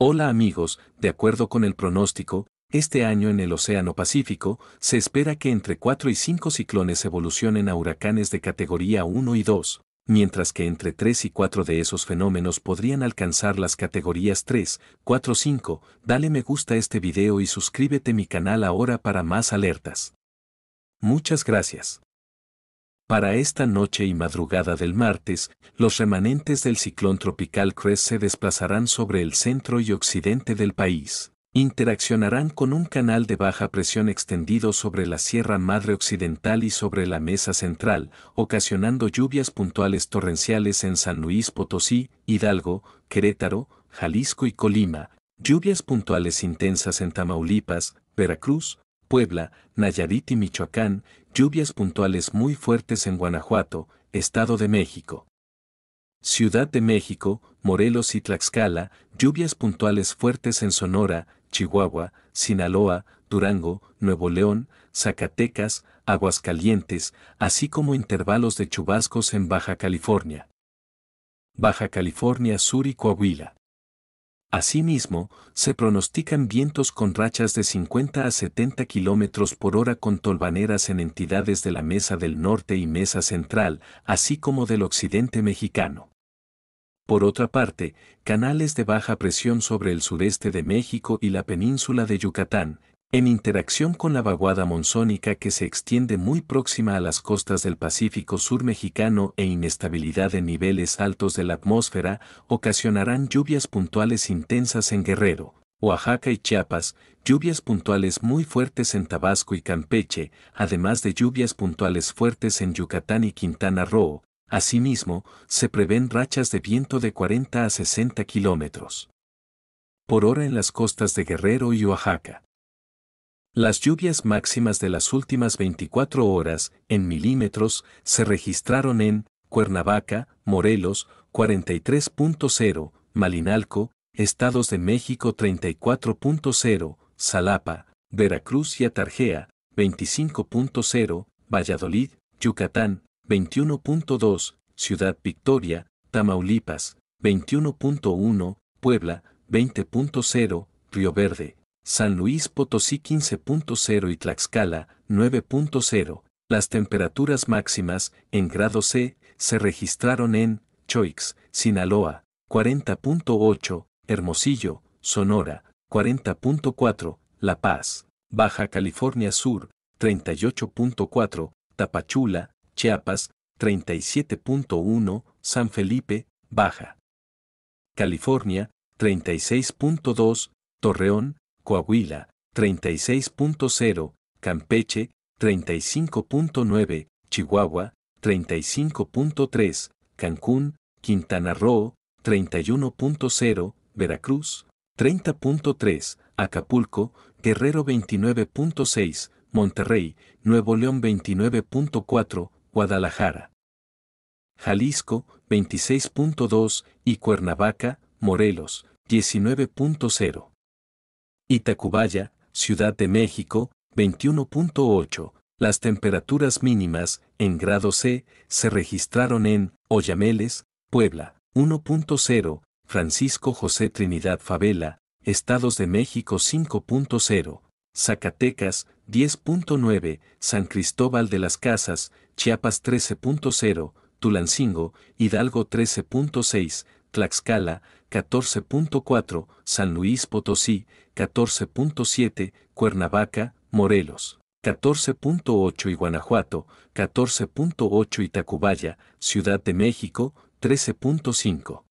Hola amigos, de acuerdo con el pronóstico, este año en el Océano Pacífico se espera que entre 4 y 5 ciclones evolucionen a huracanes de categoría 1 y 2, mientras que entre 3 y 4 de esos fenómenos podrían alcanzar las categorías 3, 4, 5. Dale me gusta a este video y suscríbete a mi canal ahora para más alertas. Muchas gracias. Para esta noche y madrugada del martes, los remanentes del ciclón tropical Cres se desplazarán sobre el centro y occidente del país. Interaccionarán con un canal de baja presión extendido sobre la Sierra Madre Occidental y sobre la Mesa Central, ocasionando lluvias puntuales torrenciales en San Luis Potosí, Hidalgo, Querétaro, Jalisco y Colima, lluvias puntuales intensas en Tamaulipas, Veracruz, Puebla, Nayarit y Michoacán, lluvias puntuales muy fuertes en Guanajuato, Estado de México. Ciudad de México, Morelos y Tlaxcala, lluvias puntuales fuertes en Sonora, Chihuahua, Sinaloa, Durango, Nuevo León, Zacatecas, Aguascalientes, así como intervalos de chubascos en Baja California. Baja California Sur y Coahuila. Asimismo, se pronostican vientos con rachas de 50 a 70 kilómetros por hora con tolvaneras en entidades de la Mesa del Norte y Mesa Central, así como del occidente mexicano. Por otra parte, canales de baja presión sobre el sureste de México y la península de Yucatán, en interacción con la vaguada monzónica que se extiende muy próxima a las costas del Pacífico Sur mexicano e inestabilidad en niveles altos de la atmósfera, ocasionarán lluvias puntuales intensas en Guerrero, Oaxaca y Chiapas, lluvias puntuales muy fuertes en Tabasco y Campeche, además de lluvias puntuales fuertes en Yucatán y Quintana Roo. Asimismo, se prevén rachas de viento de 40 a 60 kilómetros por hora en las costas de Guerrero y Oaxaca. Las lluvias máximas de las últimas 24 horas, en milímetros, se registraron en Cuernavaca, Morelos, 43.0, Malinalco, Estados de México 34.0, Salapa, Veracruz y Atarjea, 25.0, Valladolid, Yucatán, 21.2, Ciudad Victoria, Tamaulipas, 21.1, Puebla, 20.0, Río Verde, San Luis Potosí 15.0 y Tlaxcala 9.0, las temperaturas máximas, en grado C, se registraron en Choix, Sinaloa, 40.8, Hermosillo, Sonora, 40.4, La Paz, Baja California Sur, 38.4, Tapachula, Chiapas, 37.1, San Felipe, Baja. California, 36.2, Torreón, Coahuila, 36.0, Campeche, 35.9, Chihuahua, 35.3, Cancún, Quintana Roo, 31.0, Veracruz, 30.3, Acapulco, Guerrero 29.6, Monterrey, Nuevo León 29.4, Guadalajara. Jalisco, 26.2 y Cuernavaca, Morelos, 19.0. Itacubaya, Ciudad de México, 21.8. Las temperaturas mínimas, en grado C, se registraron en Oyameles, Puebla, 1.0, Francisco José Trinidad Favela, Estados de México 5.0, Zacatecas 10.9, San Cristóbal de las Casas, Chiapas 13.0, Tulancingo, Hidalgo 13.6, Tlaxcala, 14.4, San Luis Potosí, 14.7, Cuernavaca, Morelos, 14.8 y Guanajuato, 14.8 y Tacubaya, Ciudad de México, 13.5.